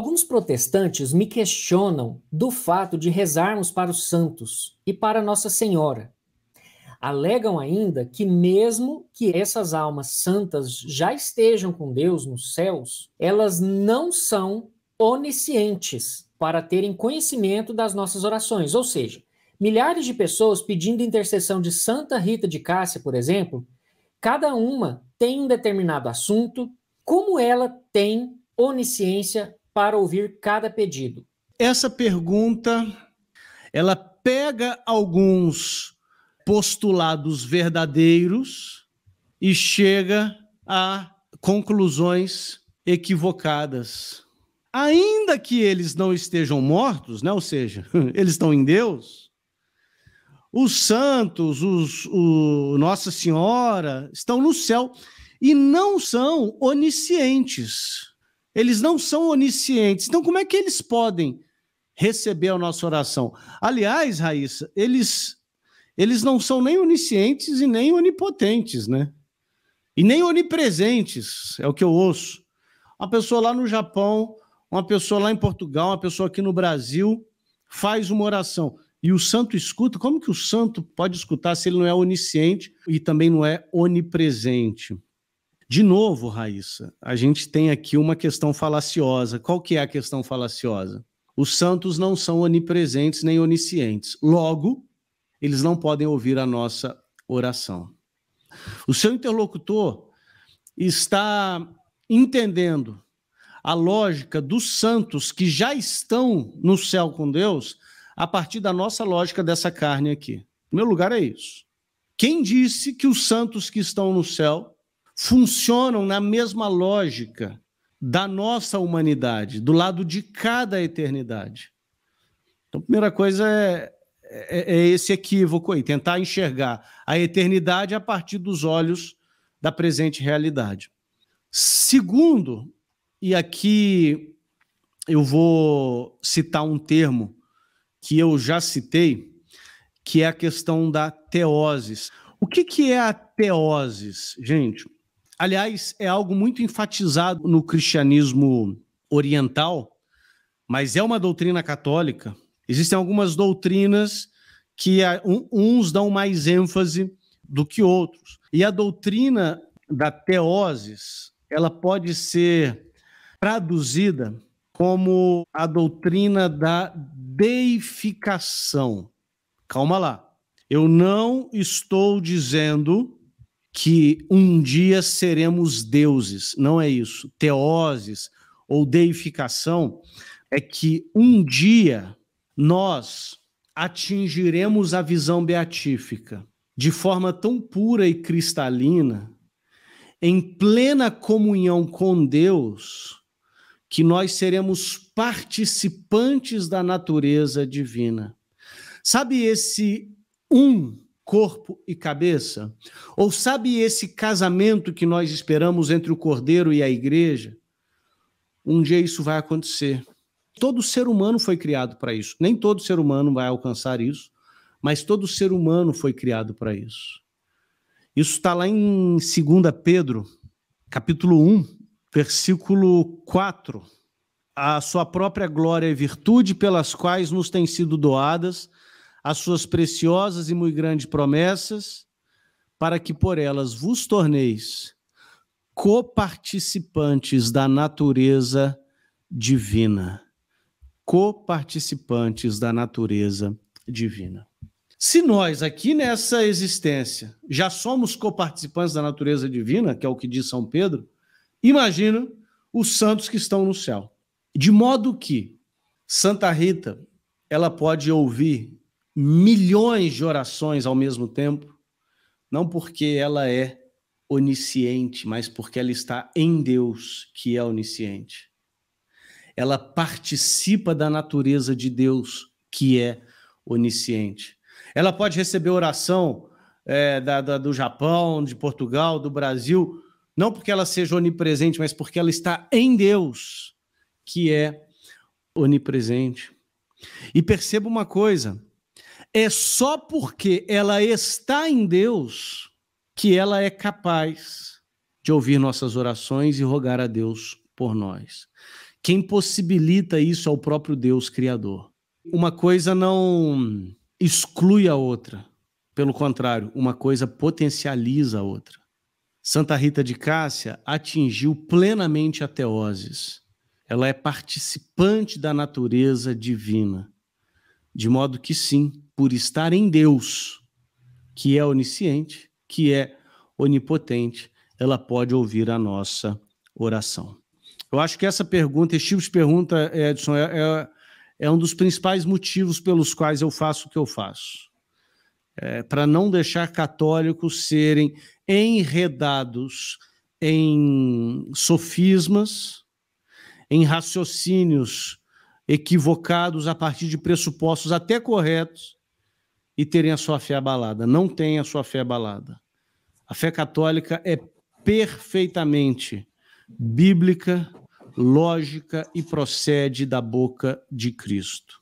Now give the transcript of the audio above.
Alguns protestantes me questionam do fato de rezarmos para os santos e para Nossa Senhora. Alegam ainda que, mesmo que essas almas santas já estejam com Deus nos céus, elas não são oniscientes para terem conhecimento das nossas orações. Ou seja, milhares de pessoas pedindo intercessão de Santa Rita de Cássia, por exemplo, cada uma tem um determinado assunto, como ela tem onisciência para ouvir cada pedido? Essa pergunta ela pega alguns postulados verdadeiros e chega a conclusões equivocadas. Ainda que eles não estejam mortos, né? ou seja, eles estão em Deus, os santos, os, o Nossa Senhora estão no céu e não são oniscientes. Eles não são oniscientes. Então, como é que eles podem receber a nossa oração? Aliás, Raíssa, eles, eles não são nem oniscientes e nem onipotentes, né? E nem onipresentes, é o que eu ouço. Uma pessoa lá no Japão, uma pessoa lá em Portugal, uma pessoa aqui no Brasil, faz uma oração e o santo escuta, como que o santo pode escutar se ele não é onisciente e também não é onipresente? De novo, Raíssa, a gente tem aqui uma questão falaciosa. Qual que é a questão falaciosa? Os santos não são onipresentes nem oniscientes. Logo, eles não podem ouvir a nossa oração. O seu interlocutor está entendendo a lógica dos santos que já estão no céu com Deus a partir da nossa lógica dessa carne aqui. O meu lugar é isso. Quem disse que os santos que estão no céu funcionam na mesma lógica da nossa humanidade, do lado de cada eternidade. Então, a primeira coisa é, é, é esse equívoco aí, tentar enxergar a eternidade a partir dos olhos da presente realidade. Segundo, e aqui eu vou citar um termo que eu já citei, que é a questão da teoses. O que, que é a teoses, gente? Aliás, é algo muito enfatizado no cristianismo oriental, mas é uma doutrina católica. Existem algumas doutrinas que uns dão mais ênfase do que outros. E a doutrina da teoses, ela pode ser traduzida como a doutrina da deificação. Calma lá. Eu não estou dizendo que um dia seremos deuses. Não é isso. Teoses ou deificação é que um dia nós atingiremos a visão beatífica de forma tão pura e cristalina, em plena comunhão com Deus, que nós seremos participantes da natureza divina. Sabe esse um corpo e cabeça? Ou sabe esse casamento que nós esperamos entre o cordeiro e a igreja? Um dia isso vai acontecer. Todo ser humano foi criado para isso. Nem todo ser humano vai alcançar isso, mas todo ser humano foi criado para isso. Isso está lá em 2 Pedro, capítulo 1, versículo 4. A sua própria glória e virtude pelas quais nos têm sido doadas as suas preciosas e muito grandes promessas, para que por elas vos torneis coparticipantes da natureza divina. Coparticipantes da natureza divina. Se nós aqui nessa existência já somos coparticipantes da natureza divina, que é o que diz São Pedro, imagina os santos que estão no céu. De modo que Santa Rita, ela pode ouvir milhões de orações ao mesmo tempo, não porque ela é onisciente, mas porque ela está em Deus, que é onisciente. Ela participa da natureza de Deus, que é onisciente. Ela pode receber oração é, da, da, do Japão, de Portugal, do Brasil, não porque ela seja onipresente, mas porque ela está em Deus, que é onipresente. E perceba uma coisa: é só porque ela está em Deus que ela é capaz de ouvir nossas orações e rogar a Deus por nós. Quem possibilita isso é o próprio Deus Criador. Uma coisa não exclui a outra. Pelo contrário, uma coisa potencializa a outra. Santa Rita de Cássia atingiu plenamente a teoses. Ela é participante da natureza divina. De modo que, sim, por estar em Deus, que é onisciente, que é onipotente, ela pode ouvir a nossa oração. Eu acho que essa pergunta, esse tipo de pergunta, Edson, é, é, é um dos principais motivos pelos quais eu faço o que eu faço. É, Para não deixar católicos serem enredados em sofismas, em raciocínios equivocados a partir de pressupostos até corretos, e terem a sua fé abalada. Não tem a sua fé abalada. A fé católica é perfeitamente bíblica, lógica e procede da boca de Cristo.